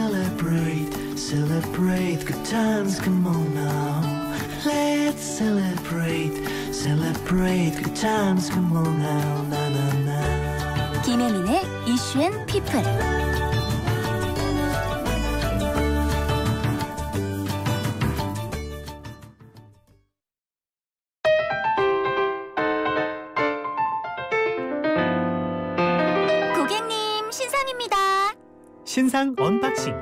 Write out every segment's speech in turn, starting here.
celebrate, celebrate, good times, come on now. Let's celebrate, celebrate, good times, come on now, na na na. 김혜민의 이슈 피플. 세상 언박싱.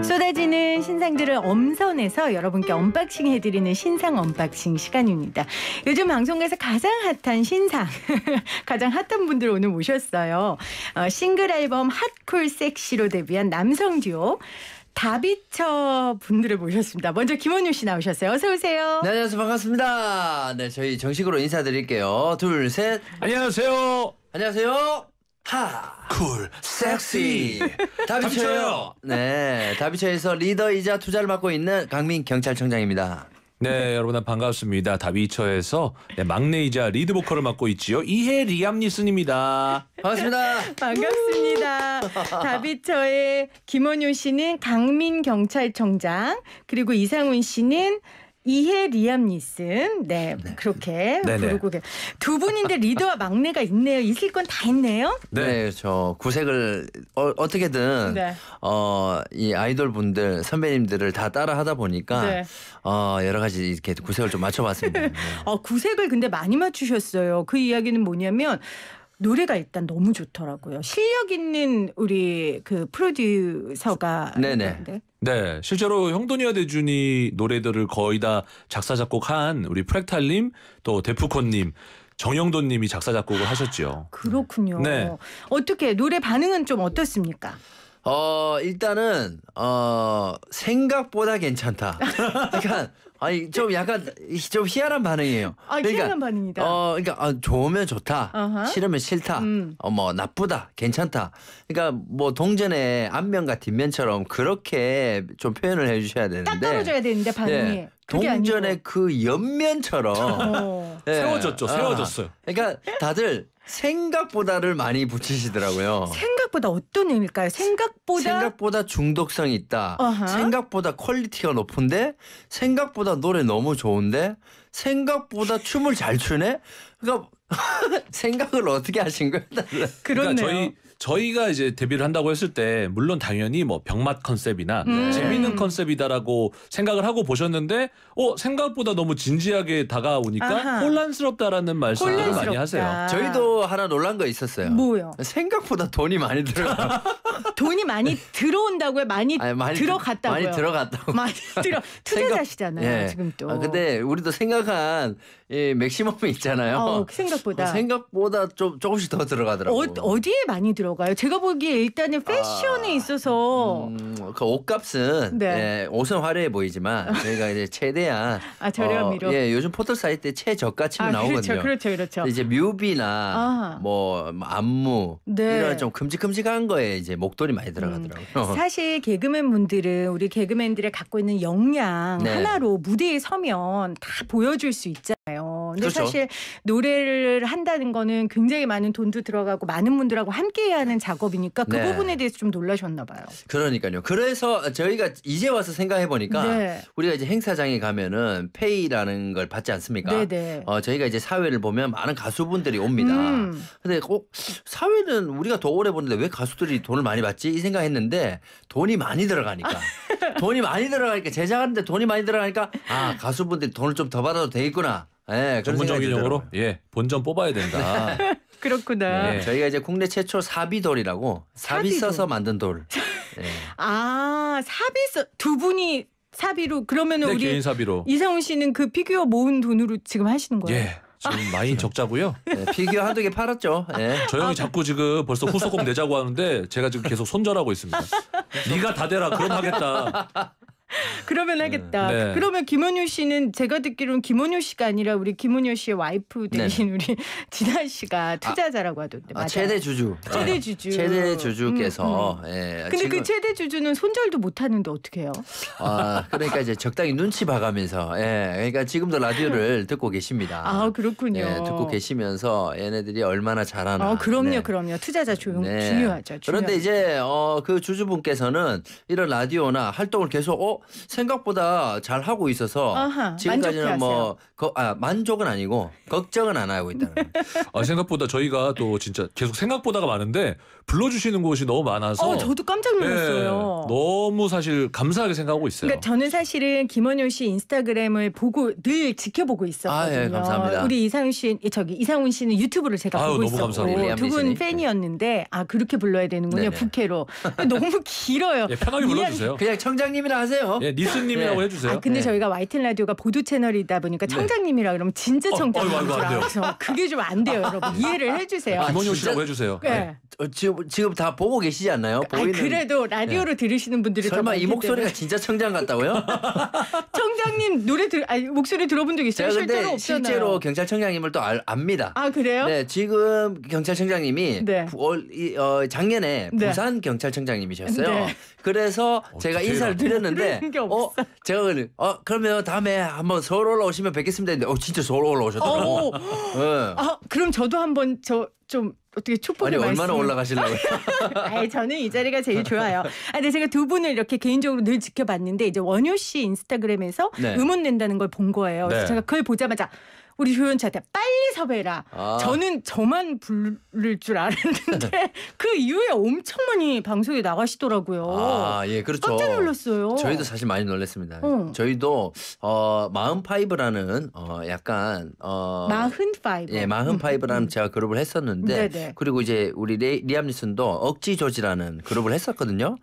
쏟아지는 신상들을 엄선해서 여러분께 언박싱 해드리는 신상 언박싱 시간입니다. 요즘 방송에서 가장 핫한 신상, 가장 핫한 분들 오늘 모셨어요. 어, 싱글 앨범 핫콜 섹시로 데뷔한 남성 듀오 다비처 분들을 모셨습니다. 먼저 김원효 씨 나오셨어요. 어서 오세요. 네, 안녕하세요. 반갑습니다. 네, 저희 정식으로 인사드릴게요. 둘, 셋. 안녕하세요. 안녕하세요. 하, 쿨, 섹시. 다비처요. 네, 다비처에서 리더이자 투자를 맡고 있는 강민 경찰청장입니다. 네, 네, 여러분 반갑습니다. 다비처에서 네, 막내이자 리드 보컬을 맡고 있지요. 이해 리암니슨입니다. 반갑습니다. 반갑습니다. 다비처의 김원효 씨는 강민 경찰청장, 그리고 이상훈 씨는 이해 리암 니슨 네, 네. 그렇게 네네. 네. 부르고 계세요. 두 분인데 리더와 막내가 있네요. 있을 건 다 있네요. 네. 네, 저 구색을 어, 어 떻게든 네. 어, 이 아이돌 분들 선배님들을 다 따라 하다 보니까 네. 어, 여러 가지 이렇게 구색을 좀 맞춰봤습니다. 어, 구색을 근데 많이 맞추셨어요. 그 이야기는 뭐냐면 노래가 일단 너무 좋더라고요. 실력 있는 우리 그 프로듀서가 네네. 네, 실제로 형돈이와 대준이 노래들을 거의 다 작사 작곡한 우리 프렉탈님 또 데프콘님 정영돈님이 작사 작곡을 하셨죠. 그렇군요. 네. 어떻게 노래 반응은 좀 어떻습니까? 어 일단은 어 생각보다 괜찮다. 그러니까 아니 좀 약간 좀 희한한 반응이에요. 아, 그러니까, 희한한 반응이다. 어, 그러니까 아, 좋으면 좋다, 아하. 싫으면 싫다, 음. 어, 뭐 나쁘다, 괜찮다. 그러니까 뭐 동전의 앞면 과뒷 면처럼 그렇게 좀 표현을 해주셔야 되는데. 딱 떨어져야 되는데 반응이. 네. 동전의 아니고. 그 옆면처럼 어. 네. 세워졌죠. 어. 세워졌어요. 아, 그러니까 다들 생각보다를 많이 붙이시더라고요. 생각보다 어떤 의미일까요? 생각보다 생각보다 중독성 있다. 어허. 생각보다 퀄리티가 높은데 생각보다 노래 너무 좋은데 생각보다 춤을 잘 추네. 그러니까 생각을 어떻게 하신 거예요 그러니까 저희 저희가 이제 데뷔를 한다고 했을 때 물론 당연히 뭐 병맛 컨셉이나 음. 네. 재미있는 컨셉이다라고 생각을 하고 보셨는데 어 생각보다 너무 진지하게 다가오니까 아하. 혼란스럽다라는 말씀을 혼란스럽다. 많이 하세요. 저희도 하나 놀란 거 있었어요. 뭐요? 생각보다 돈이 많이 들어. 돈이 많이 들어온다고요? 많이, 아니, 많이 들어갔다고요? 많이 들어갔다고. 많이 들어 투자자시잖아요 예. 지금 또. 아, 근데 우리도 생각한 예, 맥시멈이 있잖아요. 어, 생각보다. 어, 생각보다 좀 조금씩 더 들어가더라고요. 어, 디에 많이 들어가요? 제가 보기에 일단은 아, 패션에 아, 있어서 음, 그 옷값은 네. 예, 옷은 화려해 보이지만 저희가 이제 최대한 아, 저렴이로. 어, 예, 요즘 포털 사이트에 최저가 치면 아, 그렇죠, 나오거든요. 그렇죠, 그렇죠, 그렇죠. 이제 뮤비나 아. 뭐, 뭐 안무 네. 이런 좀 큼직큼직한 거에 이제 목돈이 많이 음. 들어가더라고요. 음, 사실 개그맨 분들은 우리 개그맨들의 갖고 있는 역량 네. 하나로 무대에 서면 다 보여줄 수 있잖아요. 요 근데 그렇죠. 사실 노래를 한다는 거는 굉장히 많은 돈도 들어가고 많은 분들하고 함께 해야 하는 작업이니까 그 네. 부분에 대해서 좀 놀라셨나 봐요. 그러니까요. 그래서 저희가 이제 와서 생각해 보니까 네. 우리가 이제 행사장에 가면은 페이라는 걸 받지 않습니까? 네, 네, 어, 저희가 이제 사회를 보면 많은 가수분들이 옵니다. 음. 근데 꼭 사회는 우리가 더 오래 보는데 왜 가수들이 돈을 많이 받지? 이 생각했는데 돈이 많이 들어가니까 돈이 많이 들어가니까 제작하는데 돈이 많이 들어가니까 아 가수분들이 돈을 좀 더 받아도 되겠구나. 네, 전문적인 용어로 예, 예 본전 뽑아야 된다. 그렇구나. 예. 네. 저희가 이제 국내 최초 사비돌이라고 사비 사비 써서 만든 돌. 네. 아 사비 써 두 분이 사비로 그러면은 네, 우리 개인 사비로 이상훈 씨는 그 피규어 모은 돈으로 지금 하시는 거예요? 예. 지금 아. 많이 적자고요. 네, 피규어 한두 개 팔았죠. 아, 네. 저 형이 자꾸 지금 벌써 후속금 내자고 하는데 제가 지금 계속 손절하고 있습니다. 네가 다 대라 그럼 하겠다. 그러면 네. 하겠다. 네. 그러면 김원효 씨는 제가 듣기로는 김원효 씨가 아니라 우리 김원효 씨의 와이프 네. 대신 우리 진아 씨가 아, 투자자라고 하던데. 아, 최대 주주. 네. 최대 주주. 최대 주주께서. 음, 음. 예, 근데 그 지금, 그 최대 주주는 손절도 못 하는데 어떻게 해요? 아, 그러니까 이제 적당히 눈치 봐가면서. 예. 그러니까 지금도 라디오를 듣고 계십니다. 아, 그렇군요. 예, 듣고 계시면서 얘네들이 얼마나 잘하나. 아, 그럼요, 네. 그럼요. 투자자 조용 네. 중요하죠. 중요하죠. 그런데 이제 어, 그 주주분께서는 이런 라디오나 활동을 계속 어 생각보다 잘 하고 있어서 아하, 지금까지는 뭐 아, 만족은 아니고 걱정은 안 하고 있다는. 아 생각보다 저희가 또 진짜 계속 생각보다가 많은데 불러주시는 곳이 너무 많아서 어, 저도 깜짝 놀랐어요. 네, 너무 사실 감사하게 생각하고 있어요. 그러니까 저는 사실은 김원효 씨 인스타그램을 보고 늘 지켜보고 있었거든요. 아, 예, 감사합니다. 우리 이상훈 씨 예, 저기 이상훈 씨는 유튜브를 제가 아유, 보고 있었고 두분 팬이었는데 아 그렇게 불러야 되는군요. 네네. 부캐로 너무 길어요. 예, 편하게 불러주세요. 그냥 청장님이라 하세요. 예, 니스님이라고 네. 해주세요. 아, 근데 네. 저희가 YTN 라디오가 보도 채널이다 보니까 네. 청장님이라 그러면 진짜 어, 청장님 어, 어, 그게 좀 안 돼요, 여러분. 이해를 해주세요. 아, 김원효 씨라고 해주세요. 네. 어 지금 다 보고 계시지 않나요? 아니, 그래도 라디오로 예. 들으시는 분들이 설마 이 목소리가 때문에. 진짜 청장 같다고요? 청장님 노래 들 아니, 목소리 들어본 적 있어요? 실제로 없잖아요. 실제로 경찰청장님을 또 알, 압니다. 아 그래요? 네 지금 경찰청장님이 네. 부, 어, 작년에 네. 부산 경찰청장님이셨어요. 네. 그래서 어, 제가 인사를 드렸는데 뭐 그런 어 제가 그래, 어 그러면 다음에 한번 서울 올라오시면 뵙겠습니다 했는데 어 진짜 서울 올라오셨더라고. 어, 어. 예. 아, 그럼 저도 한번 저 좀 어떻게 아니 촉복의 말씀. 얼마나 올라가실라고. 아이, 저는 이 자리가 제일 좋아요. 아, 근데 제가 두 분을 이렇게 개인적으로 늘 지켜봤는데 이제 원효 씨 인스타그램에서 네. 음원 낸다는 걸 본 거예요. 그래서 네. 제가 그걸 보자마자 우리 조연차한테 빨리 섭외라. 아. 저는 저만 부를 줄 알았는데 그 이후에 엄청 많이 방송에 나가시더라고요. 아, 예, 그렇죠. 깜짝 놀랐어요. 저희도 사실 많이 놀랐습니다. 어. 저희도 어, 마흔파이브라는 어, 약간 어, 마흔파이브. 예, 마흔파이브라는 음, 제가 그룹을 했었는데 네네. 그리고 이제 우리 리, 리암 리슨도 억지 조지라는 그룹을 했었거든요.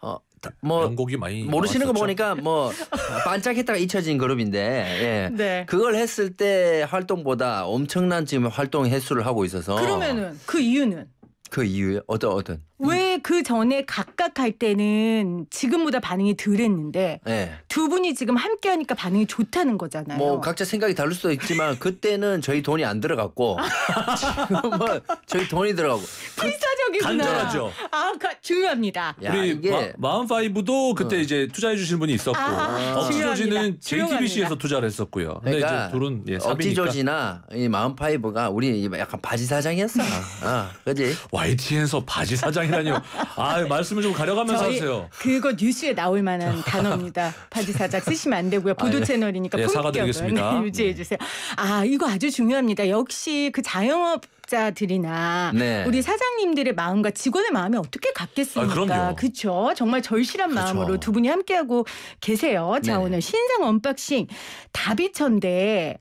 어, 뭐 곡이 많이 모르시는 나왔었죠? 거 보니까 뭐 반짝했다가 잊혀진 그룹인데 예. 네. 그걸 했을 때 활동보다 엄청난 지금 활동 횟수를 하고 있어서 그러면은 그 이유는 그 이유에 어떤 어떤 왜 그 전에 각각 할 때는 지금보다 반응이 덜했는데 예. 두 분이 지금 함께 하니까 반응이 좋다는 거잖아요. 뭐 각자 생각이 다를 수도 있지만 그때는 저희 돈이 안 들어갔고 지금은 저희 돈이 들어가고 그 충격이구나. 간절하죠. 아, 그, 중요합니다. 야, 우리 이게 마, 음파이브도 그때 어. 이제 투자해 주신 분이 있었고 아하, 어. 억지조지는 중요 JTBC에서 투자를 했었고요. 근데 그러니까 이제 둘은 예, 억지조지나 이 마흔파이브가 우리 약간 바지 사장이었어. 아, 어, 그지? YTN에서 바지 사장이라니요. 아 말씀을 좀 가려가면서 하세요. 그거 뉴스에 나올 만한 단어입니다. 바지 사장 쓰시면 안 되고요. 아, 보도 아, 예. 채널이니까 예, 품격을 사과드리겠습니다. 네, 유지해 주세요. 아 이거 아주 중요합니다. 역시 그 자영업 노동자들이나 네. 우리 사장님들의 마음과 직원의 마음이 어떻게 아, 같겠습니까? 아, 그렇죠. 정말 절실한 그쵸. 그렇죠. 마음으로 두 분이 함께하고 계세요. 자, 네. 오늘 신상 언박싱 다비인데왜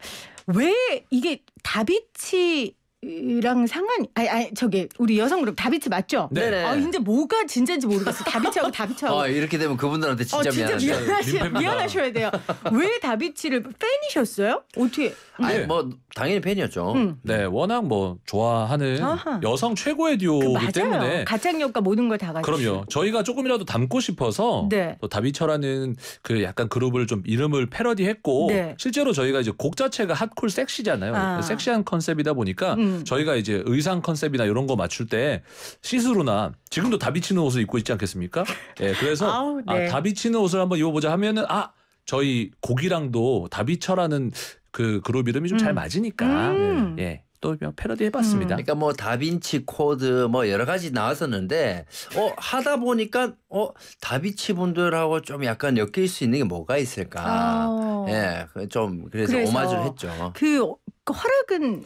이게 다비치 이랑 상관 아니 아니 저기 우리 여성 그룹 다비치 맞죠? 네네. 네. 아 이제 뭐가 진짜인지 모르겠어. 다비치하고 다비치하고. 아 이렇게 되면 그분들한테 진짜, 어, 진짜 미안하셔 미안하셔야 돼요. 왜 다비치를 팬이셨어요? 어떻게? 음. 아니 네. 뭐 당연히 팬이었죠. 음. 네 워낙 뭐 좋아하는 아하. 여성 최고의 듀오이기 그 때문에 가창력과 모든 걸 다 가지고. 그럼요. 저희가 조금이라도 닮고 싶어서 네. 또 다비처라는 그 약간 그룹을 좀 이름을 패러디했고 네. 실제로 저희가 이제 곡 자체가 핫콜 섹시잖아요. 아. 섹시한 컨셉이다 보니까. 음. 음. 저희가 이제 의상 컨셉이나 이런 거 맞출 때 시스루나 지금도 다비치는 옷을 입고 있지 않겠습니까? 예, 그래서 아우, 아, 네. 아, 다비치는 옷을 한번 입어보자 하면은 아 저희 곡이랑도 다비처라는 그 그룹 이름이 좀잘 음. 맞으니까 음. 예. 예. 또 패러디 해봤습니다. 음. 그러니까 뭐 다빈치 코드 뭐 여러 가지 나왔었는데 어 하다 보니까 어 다빈치 분들하고 좀 약간 엮일 수 있는 게 뭐가 있을까? 아. 예, 그 좀 그래서, 그래서 오마주를 했죠. 그, 그 허락은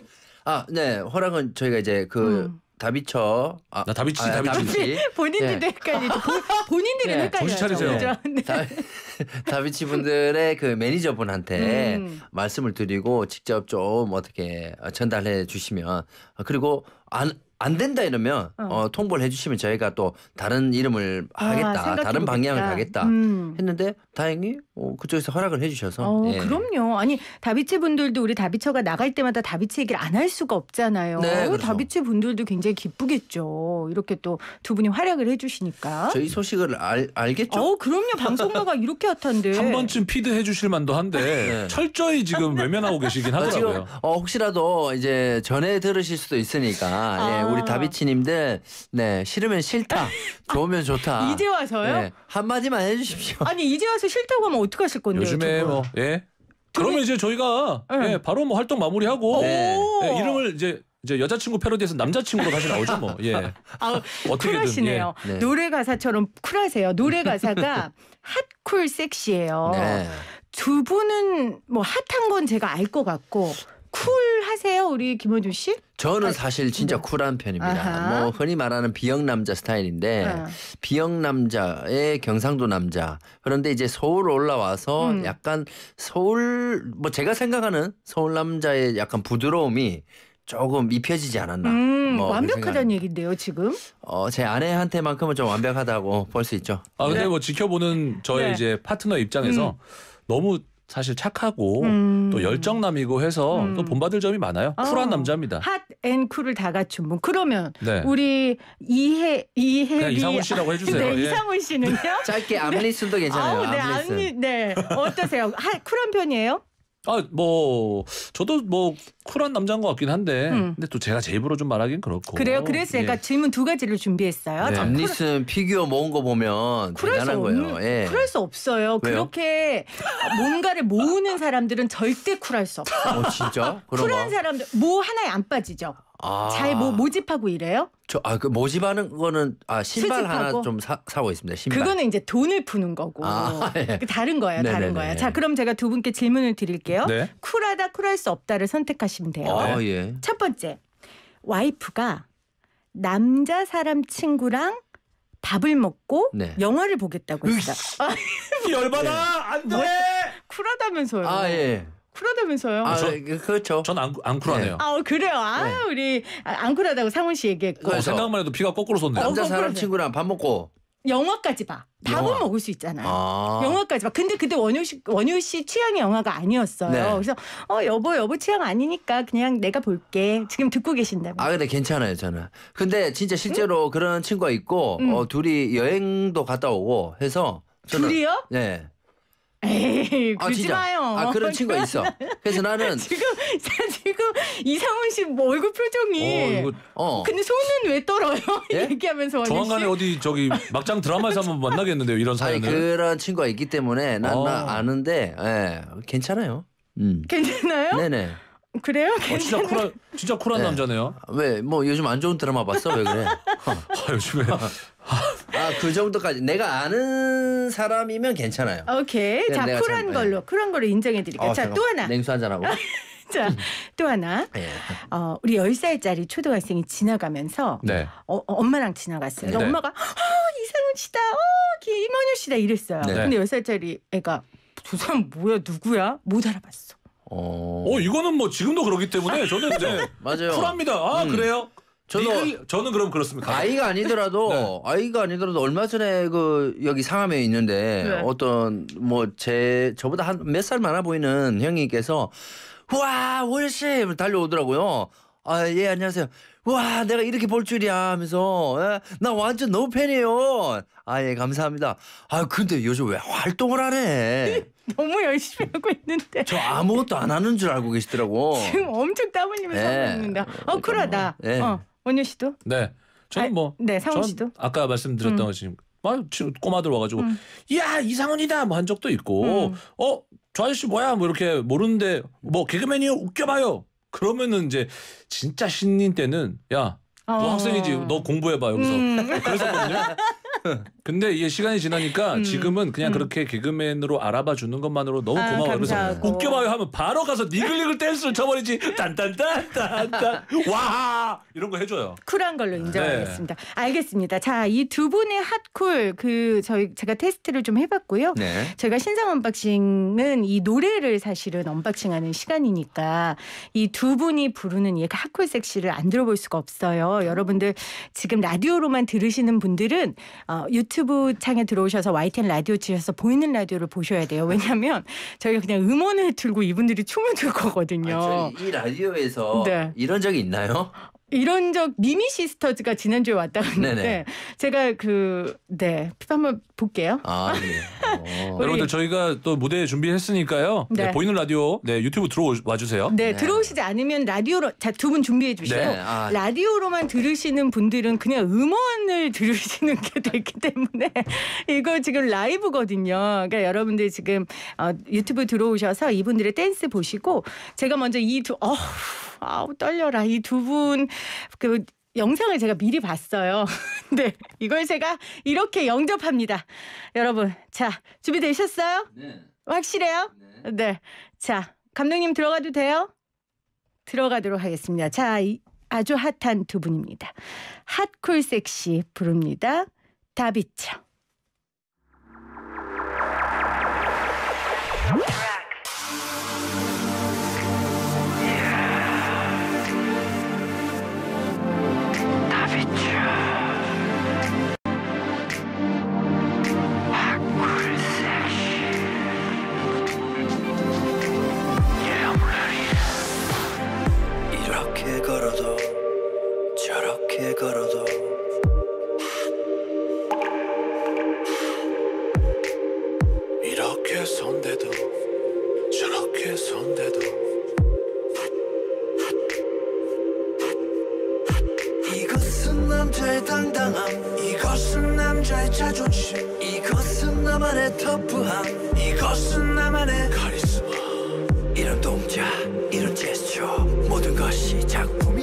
아, 네. 허락은 저희가 이제 그 음. 다비처 아, 나 다비치 아, 다비치. 다비치. 네. 본인들도 헷갈리죠. 본- 본인들은 네. 헷갈려요. 정신 차리세요. 네. 네. 다, 다비치 분들의 그 매니저분한테 음. 말씀을 드리고 직접 좀 어떻게 전달해 주시면 아, 그리고 안, 안 된다 이러면 어. 어, 통보를 해 주시면 저희가 또 다른 이름을 아, 하겠다. 생다 다른 방향을 가겠다. 음. 했는데 다행히 어, 그쪽에서 허락을 해주셔서. 어, 예. 그럼요. 아니 다비치 분들도 우리 다비처가 나갈 때마다 다비치 얘기를 안 할 수가 없잖아요. 네, 그렇죠. 다비치 분들도 굉장히 기쁘겠죠. 이렇게 또 두 분이 활약을 해주시니까. 저희 소식을 알, 알겠죠? 어, 그럼요. 방송가가 이렇게 핫한데. 한 번쯤 피드 해주실 만도 한데 네. 철저히 지금 아, 외면하고 계시긴 아, 하더라고요. 어, 혹시라도 이제 전에 들으실 수도 있으니까 아. 예, 우리 다비치님들 네 싫으면 싫다, 좋으면 좋다. 이제 와서요? 네, 한 마디만 해주십시오. 아니 이제 와서 싫다고 하면 어떻게 하실 건데요? 요즘에 저걸? 뭐 예. 그러면 이제 저희가 네. 예, 바로 뭐 활동 마무리하고 네. 예, 이름을 이제 이제 여자친구 패러디에서 남자친구로 다시 나오죠 뭐. 예. 아, 어떻게든 쿨하시네요. 예. 네. 노래 가사처럼 쿨하세요. 노래 가사가 핫쿨 섹시예요두 네. 분은 뭐 핫한 건 제가 알 것 같고 쿨하세요, 우리 김원준 씨? 저는 아, 사실 진짜 네. 쿨한 편입니다. 아하. 뭐 흔히 말하는 비영 남자 스타일인데 아. 비영 남자의 경상도 남자. 그런데 이제 서울 올라와서 음. 약간 서울 뭐 제가 생각하는 서울 남자의 약간 부드러움이 조금 입혀지지 않았나. 음, 뭐 완벽하다는 얘인데요 지금? 어, 제 아내한테만큼은 좀 완벽하다고 볼 수 있죠. 아, 근데 네. 뭐 지켜보는 저의 네. 이제 파트너 입장에서 음. 너무 사실 착하고 음. 또 열정남이고 해서 음. 또 본받을 점이 많아요. 어. 쿨한 남자입니다. 핫 앤 쿨을 다 갖춘 분. 그러면 네. 우리 이해 그냥 이해리 이상훈 씨라고 해주세요. 네, 예. 이상훈 씨는요? 네. 짧게 암리순도 네. 괜찮아요. 아우, 네, 암리순. 암리, 네. 어떠세요? 하, 쿨한 편이에요? 아, 뭐 저도 뭐 쿨한 남자인 것 같긴 한데 음. 근데 또 제가 제 입으로 좀 말하긴 그렇고 그래요? 그래서 제가 예. 질문 두 가지를 준비했어요. 네. 자, 쿨- 잡니슨 피규어 모은 거 보면 쿨할 수 대단한 거예요. 없 예. 쿨할 수 없어요. 그렇게 뭔가를 모으는 사람들은 절대 쿨할 수 없어. 어 진짜? 그런 쿨한 사람들 뭐 하나에 안 빠지죠. 아, 잘뭐 모집하고 이래요. 저, 아, 그 모집하는 거는 아 신발 수집하고. 좀 사, 사고 있습니다. 신발. 그거는 이제 돈을 푸는 거고 아, 예. 그 다른 거예요. 다른 네네네. 거예요. 자 그럼 제가 두 분께 질문을 드릴게요. 네. 쿨하다 쿨할 수 없다를 선택하시면. 보시면 돼요. 어, 예. 첫 번째 와이프가 남자 사람 친구랑 밥을 먹고 네. 영화를 보겠다고 했다. 열받아 안 돼. 뭐? 쿨하다면서요. 아 예. 쿨하다면서요. 아, 저- 그, 그렇죠. 전안 쿨하네요. 아 어, 그래요. 아 네. 우리 아, 안 쿨하다고 상훈 씨 얘기했고. 어, 그 생각만 해도 피가 거꾸로 솟네요. 어, 남자 사람 친구랑 밥 먹고 영화까지 봐. 밥은 영화. 먹을 수 있잖아요. 아. 영화까지 봐. 근데 그때 원효 씨, 원효 씨 취향의 영화가 아니었어요. 네. 그래서 어 여보 여보 취향 아니니까 그냥 내가 볼게. 지금 듣고 계신다면. 아 근데 괜찮아요 저는. 근데 진짜 실제로 응? 그런 친구가 있고 응. 어, 둘이 여행도 갔다 오고 해서 저는, 둘이요? 네. 에이, 아, 그러지 진 마요. 아, 그런 친구가 있어. 그래서 나는 지금 지금 이상훈 씨뭐 얼굴 표정이. 어, 이거- 어. 근데 손은 왜 떨어요? 예? 얘기하면서 조만간에 어디 저기 막장 드라마에서 한번 만나겠는데요 이런 사연을 그런 친구가 있기 때문에 난나 어. 아는데 예, 괜찮아요. 음. 괜찮아요? 네네. 그래요? 어, 진짜 쿨한 진짜 쿨한 네. 남자네요 왜뭐 요즘 안 좋은 드라마 봤어? 왜 그래? 아, 요즘에 어. 아, 그 정도까지 내가 아는 사람이면 괜찮아요. 오케이. 네, 자, 쿨한 참- 걸로. 네. 쿨한 걸로 인정해 드릴게요. 어, 자, 또 하나. 냉수 한잔 하고. 자, 또 하나. 예. 어, 우리 10살짜리 초등학생이 지나가면서 네. 어, 어, 엄마랑 지나갔어요. 네. 엄마가 어, 이상훈 씨다. 어, 김원효 씨다 이랬어요. 네. 근데 10살짜리 애가 저 사람 뭐야? 누구야? 못 알아봤어. 어, 어 이거는 뭐 지금도 그렇기 때문에 저는 이제 맞아요. 쿨합니다. 아 음. 그래요? 저는 리그... 네, 저는 그럼 그렇습니다. 아이가 아니더라도 네. 아이가 아니더라도 얼마 전에 그 여기 상암에 있는데 네. 어떤 뭐 제 저보다 한 몇 살 많아 보이는 형님께서 와 월세 달려오더라고요. 아 예 안녕하세요. 와 내가 이렇게 볼 줄이야 하면서 예, 나 완전 너무 팬이에요. 아 예 감사합니다. 아 근데 요즘 왜 활동을 안 해? 너무 열심히 하고 있는데 저 아무것도 안 하는 줄 알고 계시더라고. 지금 엄청 따분님을 사고 예. 있는다. 어 그러다. 예. 어. 원효 씨도? 네. 저는 아, 뭐 네, 상훈 씨도? 아까 말씀드렸던 음. 것처럼 막 꼬마들 와가지고 음. 야 이상훈이다 뭐 한 적도 있고 음. 어저 아저씨 뭐야 뭐 이렇게 모르는데 뭐 개그맨이요 웃겨봐요 그러면은 이제 진짜 신인 때는 야너 어. 학생이지 너 공부해봐 여기서 음. 그랬었거든요 근데 이게 시간이 지나니까 음. 지금은 그냥 음. 그렇게 개그맨으로 알아봐 주는 것만으로 너무 아, 고마워요. 감사하고. 웃겨봐요 하면 바로 가서 니글니글 댄스를 쳐버리지 딴딴딴딴딴 와 이런 거 해줘요. 쿨한 걸로 네. 인정하겠습니다. 알겠습니다. 자, 이 두 분의 핫쿨 그 저희 제가 테스트를 좀 해봤고요. 네. 저가 신상 언박싱은 이 노래를 사실은 언박싱하는 시간이니까 이 두 분이 부르는 이 핫쿨 섹시를 안 들어볼 수가 없어요. 여러분들 지금 라디오로만 들으시는 분들은 어, 유튜브 창에 들어오셔서 YTN 라디오 치셔서 보이는 라디오를 보셔야 돼요. 왜냐하면 저희가 그냥 음원을 틀고 이분들이 춤을 출 거거든요. 아, 저희 이 라디오에서 네. 이런 적이 있나요? 이런 적 미미 시스터즈가 지난주에 왔다 갔는데 제가 그네 한번 볼게요. 아, 네. 어. 여러분들 저희가 또 무대 준비했으니까요. 네. 네, 보이는 라디오, 네 유튜브 들어와 주세요. 네, 네, 들어오시지 않으면 라디오로 자두 분 준비해 주시고 네, 아. 라디오로만 들으시는 분들은 그냥 음원을 들으시는 게 되기 때문에 이거 지금 라이브거든요. 그러니까 여러분들 지금 어, 유튜브 들어오셔서 이분들의 댄스 보시고 제가 먼저 이두 어, 아우 떨려라 이두분그 영상을 제가 미리 봤어요. 네, 이걸 제가 이렇게 영접합니다. 여러분, 자, 준비되셨어요? 네. 확실해요? 네. 네. 자, 감독님 들어가도 돼요? 들어가도록 하겠습니다. 자, 이 아주 핫한 두 분입니다. 핫콜 섹시 부릅니다. 다비처. 자존심 이것은 나만의 터프함 이것은 나만의 카리스마 이런 동작 이런 제스처 모든 것이 작품이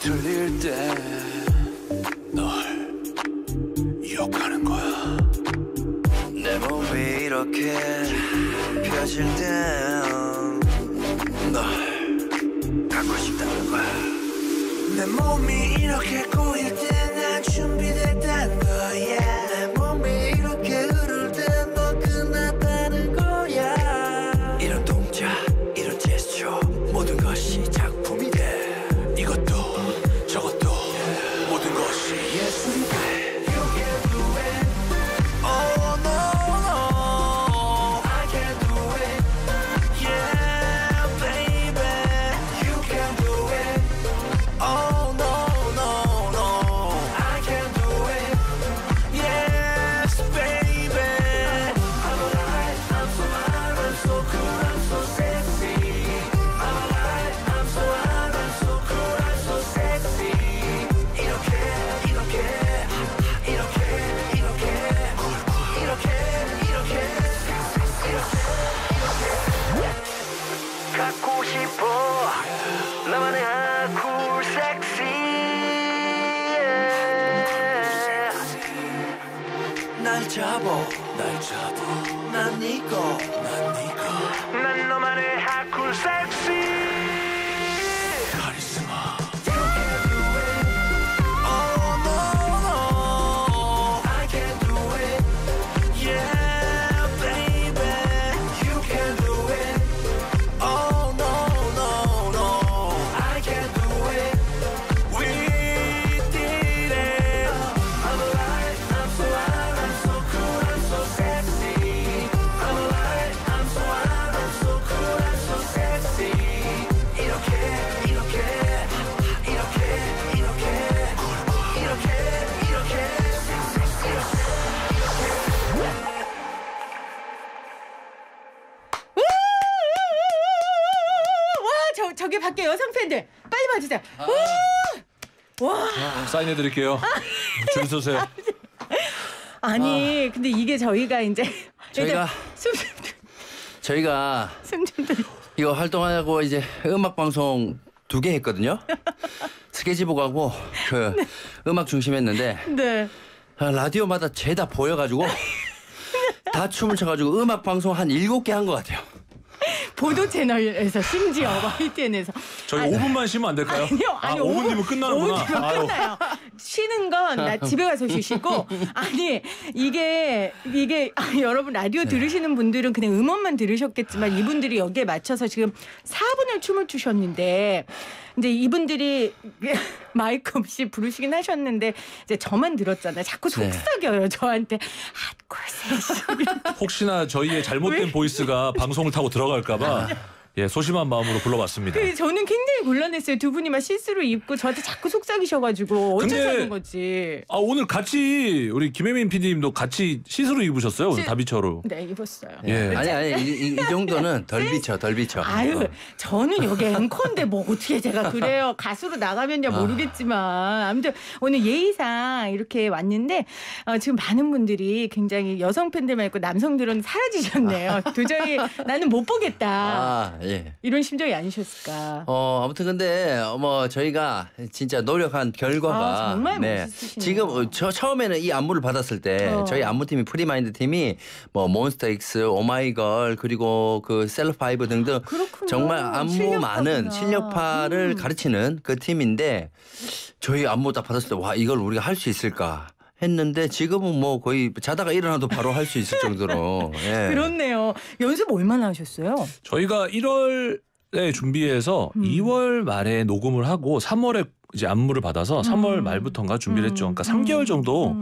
들릴 때 널 욕하는 거야 내 몸이 이렇게 펴질 땐널 갖고 싶다는 거야 내 몸이 이렇게 와. 아, 사인해 드릴게요. 줄 서세요. 아니 아. 근데 이게 저희가 이제 저희가 숨 저희가 숨좀 이거 활동하고 이제 음악 방송 두 개 했거든요. 스케치북하고 그 네. 음악 중심했는데 네. 아, 라디오마다 죄다 보여가지고 다 춤을 춰가지고 음악 방송 한 일곱 개 한 것 같아요. 보도 채널에서 심지어 YTN에서 아. 저희 아 5분만 쉬면 안 될까요? 아니요, 아니요. 아, 5분이면 끝나는구나. 5분이면 끝나요. 쉬는 건 나 집에 가서 쉬시고 아니 이게 이게 아, 여러분 라디오 네. 들으시는 분들은 그냥 음원만 들으셨겠지만 이분들이 여기에 맞춰서 지금 4분을 춤을 추셨는데 이제 이분들이 마이크 없이 부르시긴 하셨는데 이제 저만 들었잖아요. 자꾸 네. 속삭여요 저한테 핫콜셋 혹시나 저희의 잘못된 보이스가 방송을 타고 들어갈까봐 아. 예, 소심한 마음으로 불러봤습니다. 그, 저는 굉장히 곤란했어요. 두 분이 막 실수를 입고 저한테 자꾸 속삭이셔가지고 어쩌자는 거지. 아 오늘 같이 우리 김혜민 PD님도 같이 시스루 입으셨어요? 오늘 다비처로. 네 입었어요. 예. 예. 아니 아니 이, 이 정도는 덜 비쳐 덜 비쳐. 아유 어. 저는 여기 앵커인데 뭐 어떻게 제가 그래요. 가수로 나가면야 아. 모르겠지만 아무튼 오늘 예의상 이렇게 왔는데 어, 지금 많은 분들이 굉장히 여성 팬들만 고 남성들은 사라지셨네요. 도저히 나는 못 보겠다. 아, 예. 예. 이런 심정이 아니셨을까. 어 아무튼 근데 뭐 저희가 진짜 노력한 결과가 아, 정말 네. 지금 저 어, 처음에는 이 안무를 받았을 때 어. 저희 안무팀이 프리마인드 팀이 뭐몬스터엑스 오마이걸 그리고 그 셀럽파이브 등등 아, 정말 안무 실력파구나. 많은 실력파를 음. 가르치는 그 팀인데 저희 안무 딱 받았을 때 와 이걸 우리가 할 수 있을까. 했는데 지금은 뭐 거의 자다가 일어나도 바로 할 수 있을 정도로. 예. 그렇네요. 연습 얼마나 하셨어요? 저희가 1월 에 준비해서 음. 2월 말에 녹음을 하고 3월에 이제 안무를 받아서 음. 3월 말부터인가 준비를 했죠. 그러니까 3개월 음. 정도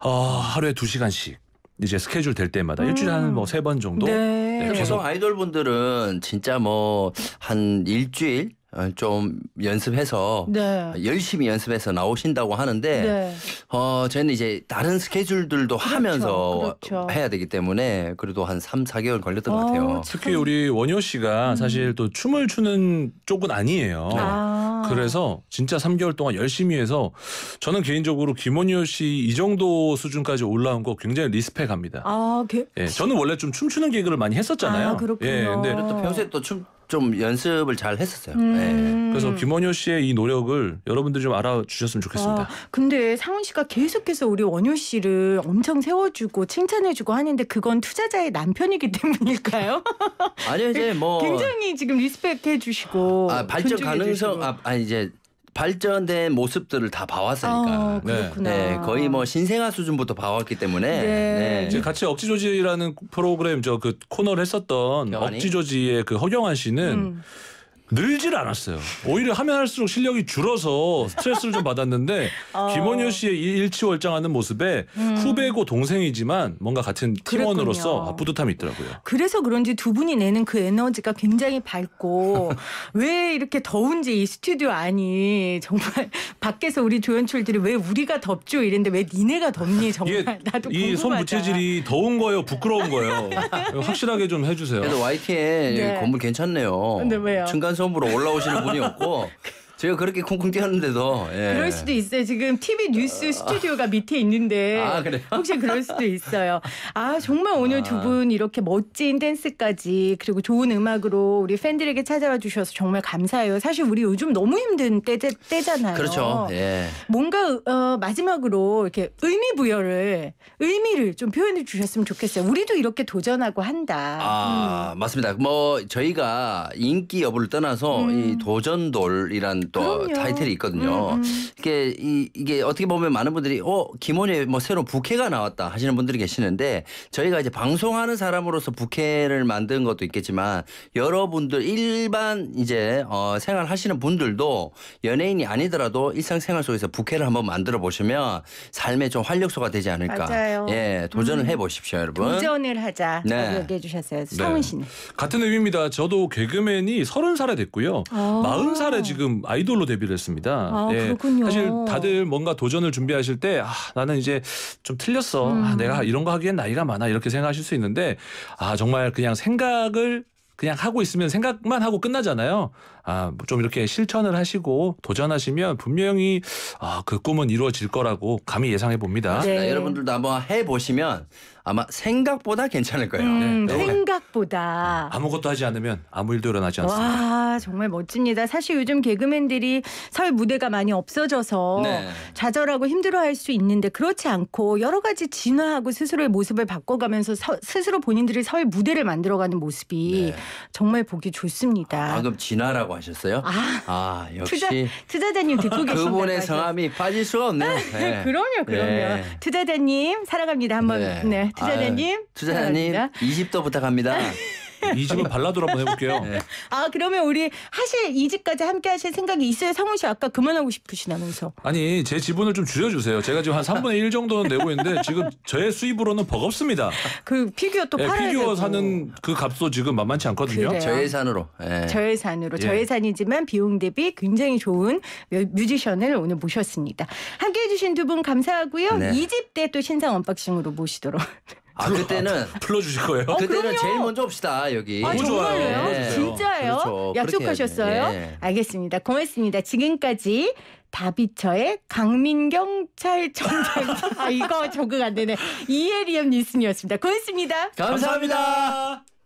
어, 하루에 2시간씩 이제 스케줄 될 때마다 일주일에 한뭐세번 음. 정도 네. 네, 계속 아이돌 분들은 진짜 뭐 한 일주일 어, 좀 연습해서 네. 열심히 연습해서 나오신다고 하는데 네. 어 저희는 이제 다른 스케줄들도 그렇죠, 하면서 그렇죠. 해야 되기 때문에 그래도 한 3, 4개월 걸렸던 아, 것 어, 같아요. 특히 우리 원효 씨가 음. 사실 또 춤을 추는 쪽은 아니에요. 네. 아. 그래서 진짜 3개월 동안 열심히 해서 저는 개인적으로 김원효 씨 이 정도 수준까지 올라온 거 굉장히 리스펙합니다. 아, 게... 예, 저는 원래 좀 춤추는 개그를 많이 했었잖아요. 아, 그렇군요. 예, 근데 평소에 또춤 좀 연습을 잘 했었어요. 음. 네. 그래서 김원효 씨의 이 노력을 여러분들이 좀 알아주셨으면 좋겠습니다. 아, 근데 상훈 씨가 계속해서 우리 원효 씨를 엄청 세워주고 칭찬해주고 하는데 그건 투자자의 남편이기 때문일까요? 아니요 이제 뭐 굉장히 지금 리스펙해주시고 아, 발전 가능성 아, 아 이제 발전된 모습들을 다 봐왔으니까. 아, 네. 그렇구나. 네, 거의 뭐 신생아 수준부터 봐왔기 때문에. 네. 네. 같이 억지조지라는 프로그램 저 그 코너를 했었던 억지조지의 그 허경환 씨는 음. 늘질 않았어요. 오히려 하면 할수록 실력이 줄어서 스트레스를 좀 받았는데 어. 김원효 씨의 일치월장하는 모습에 음. 후배고 동생이지만 뭔가 같은 팀원으로서 아, 뿌듯함이 있더라고요. 그래서 그런지 두 분이 내는 그 에너지가 굉장히 밝고 왜 이렇게 더운지 이 스튜디오 안이 정말 밖에서 우리 조연출들이 왜 우리가 덥죠 이랬는데 왜 니네가 덥니 정말 나도 궁금하다. 이손 부채질이 더운 거예요, 부끄러운 거예요. 확실하게 좀 해주세요. 그래서 YTN 네. 건물 괜찮네요. 근데 왜요? 층간 처음으로 올라오시는 분이 었고 그 제가 그렇게 콩콩 뛰었는데도. 예. 그럴 수도 있어요. 지금 TV 뉴스 스튜디오가 밑에 있는데 아, 혹시 그럴 수도 있어요. 아 정말 오늘 아. 두분 이렇게 멋진 댄스까지 그리고 좋은 음악으로 우리 팬들에게 찾아와 주셔서 정말 감사해요. 사실 우리 요즘 너무 힘든 때, 잖아요 그렇죠. 예. 뭔가 어, 마지막으로 이렇게 의미 부여를 의미를 좀 표현해 주셨으면 좋겠어요. 우리도 이렇게 도전하고 한다. 아 음. 맞습니다. 뭐 저희가 인기 여부를 떠나서 음. 이 도전돌이란 또 그럼요. 타이틀이 있거든요. 음, 음, 이게 이, 이게 어떻게 보면 많은 분들이 어 김원희 뭐 새로운 부캐가 나왔다 하시는 분들이 계시는데 저희가 이제 방송하는 사람으로서 부캐를 만든 것도 있겠지만 여러분들 일반 이제 어, 생활하시는 분들도 연예인이 아니더라도 일상생활 속에서 부캐를 한번 만들어 보시면 삶의 좀 활력소가 되지 않을까. 맞아요. 예, 도전을 음. 해 보십시오, 여러분. 도전을 하자. 네. 얘기해 주셨어요. 네. 성은 씨는 같은 의미입니다. 저도 개그맨이 서른 살에 됐고요. 아. 마흔 살에 지금 아이 아이돌로 데뷔를 했습니다. 아, 네. 그렇군요. 사실 다들 뭔가 도전을 준비하실 때 아, 나는 이제 좀 틀렸어. 아, 음. 아, 내가 이런 거 하기엔 나이가 많아. 이렇게 생각하실 수 있는데 아, 정말 그냥 생각을 그냥 하고 있으면 생각만 하고 끝나잖아요. 아, 뭐 좀 이렇게 실천을 하시고 도전하시면 분명히 아, 그 꿈은 이루어질 거라고 감히 예상해 봅니다. 네. 자, 여러분들도 한번 해보시면 아마 생각보다 괜찮을 거예요. 음, 네. 네. 생각보다 네. 아무것도 하지 않으면 아무 일도 일어나지 않습니다. 와 정말 멋집니다. 사실 요즘 개그맨들이 사회 무대가 많이 없어져서 네. 좌절하고 힘들어할 수 있는데 그렇지 않고 여러 가지 진화하고 스스로의 모습을 바꿔가면서 서- 스스로 본인들이 사회 무대를 만들어가는 모습이 네. 정말 보기 좋습니다. 아, 방금 진화라고 하셨어요? 아, 아 투자 역시 투자자님 듣고 계신다고 그분의 성함이 빠질 수가 없네요. 네. 그럼요, 그럼요. 네. 투자자님 사랑합니다. 한번 네. 네. 네, 아, 예. 투자자님. 투자자님 20도 부탁합니다. 이 집은 발라드로 한번 해볼게요. 네. 아 그러면 우리 하실 이 집까지 함께 하실 생각이 있어요, 성훈 씨 아까 그만하고 싶으시다면서. 아니 제 지분을 좀 줄여주세요. 제가 지금 한 3분의 1 정도는 내고 있는데 지금 저의 수입으로는 버겁습니다. 그 피규어 또 예, 팔아야 피규어 되고. 사는 그 값도 지금 만만치 않거든요. 그래요. 저예산으로. 예. 저예산으로 예. 저예산이지만 비용 대비 굉장히 좋은 뮤지션을 오늘 모셨습니다. 함께해 주신 두 분 감사하고요. 네. 이집 때 또 신상 언박싱으로 모시도록 아 그때는 아, 불러주실 거예요? 어, 어 그때는 제일 먼저 옵시다 여기. 아, 어, 정말요? 네. 진짜요? 그렇죠. 약속하셨어요? 네. 알겠습니다. 고맙습니다. 지금까지 다비처의 강민경찰청장. 아 이거 적응 안 되네. 이혜리엄 뉴스이었습니다 고맙습니다. 감사합니다. 감사합니다.